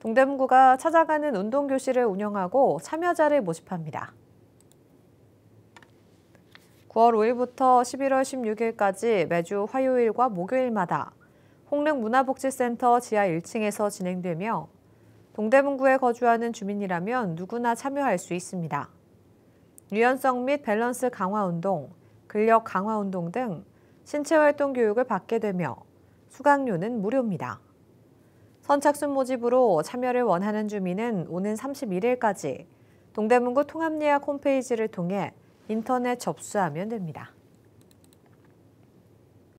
동대문구가 찾아가는 운동교실을 운영하고 참여자를 모집합니다. 9월 5일부터 11월 16일까지 매주 화요일과 목요일마다 홍릉문화복지센터 지하 1층에서 진행되며 동대문구에 거주하는 주민이라면 누구나 참여할 수 있습니다. 유연성 및 밸런스 강화 운동, 근력 강화 운동 등 신체활동 교육을 받게 되며 수강료는 무료입니다. 선착순 모집으로 참여를 원하는 주민은 오는 31일까지 동대문구 통합예약 홈페이지를 통해 인터넷 접수하면 됩니다.